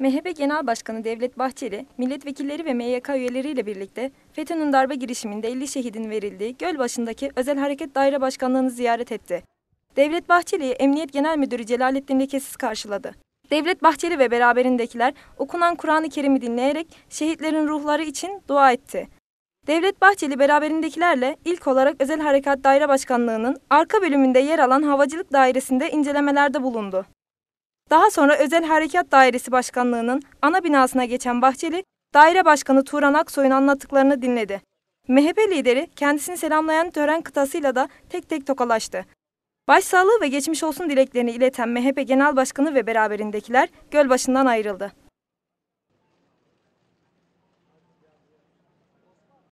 MHP Genel Başkanı Devlet Bahçeli, milletvekilleri ve MYK üyeleriyle birlikte FETÖ'nün darbe girişiminde 50 şehidin verildiği Gölbaşı'ndaki Özel Hareket Daire Başkanlığı'nı ziyaret etti. Devlet Bahçeli'yi Emniyet Genel Müdürü Celalettin Lekesiz karşıladı. Devlet Bahçeli ve beraberindekiler okunan Kur'an-ı Kerim'i dinleyerek şehitlerin ruhları için dua etti. Devlet Bahçeli beraberindekilerle ilk olarak Özel Harekat Daire Başkanlığı'nın arka bölümünde yer alan Havacılık Dairesi'nde incelemelerde bulundu. Daha sonra Özel Harekat Dairesi Başkanlığı'nın ana binasına geçen Bahçeli, Daire Başkanı Turan Aksoy'un anlattıklarını dinledi. MHP lideri kendisini selamlayan tören kıtasıyla da tek tek tokalaştı. Başsağlığı ve geçmiş olsun dileklerini ileten MHP Genel Başkanı ve beraberindekiler göl başından ayrıldı.